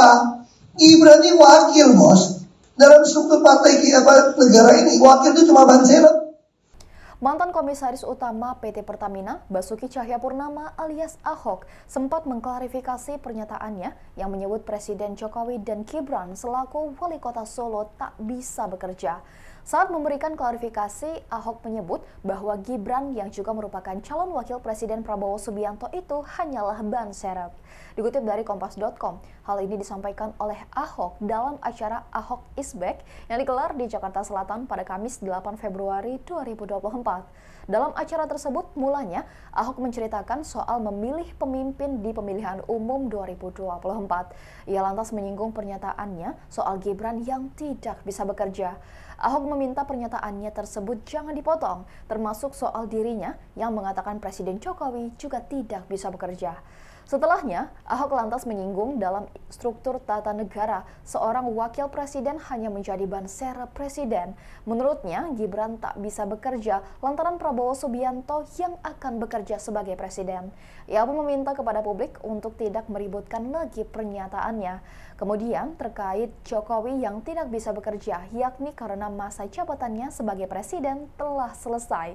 apa? ini wakil bos dalam struktur partai apa, negara ini wakil itu cuma Banserat. Mantan Komisaris Utama PT Pertamina, Basuki Cahayapurnama alias Ahok, sempat mengklarifikasi pernyataannya yang menyebut Presiden Jokowi dan Gibran selaku wali kota Solo tak bisa bekerja. Saat memberikan klarifikasi, Ahok menyebut bahwa Gibran yang juga merupakan calon wakil Presiden Prabowo Subianto itu hanyalah ban serep. Dikutip dari Kompas.com, hal ini disampaikan oleh Ahok dalam acara Ahok is yang digelar di Jakarta Selatan pada Kamis 8 Februari 2024. Dalam acara tersebut, mulanya Ahok menceritakan soal memilih pemimpin di pemilihan umum 2024. Ia lantas menyinggung pernyataannya soal Gibran yang tidak bisa bekerja. Ahok meminta pernyataannya tersebut jangan dipotong, termasuk soal dirinya yang mengatakan Presiden Jokowi juga tidak bisa bekerja. Setelahnya, Ahok lantas menyinggung dalam struktur tata negara, seorang wakil presiden hanya menjadi bansera presiden. Menurutnya, Gibran tak bisa bekerja lantaran Prabowo Subianto yang akan bekerja sebagai presiden. Ia pun meminta kepada publik untuk tidak meributkan lagi pernyataannya. Kemudian, terkait Jokowi yang tidak bisa bekerja, yakni karena masa jabatannya sebagai presiden telah selesai.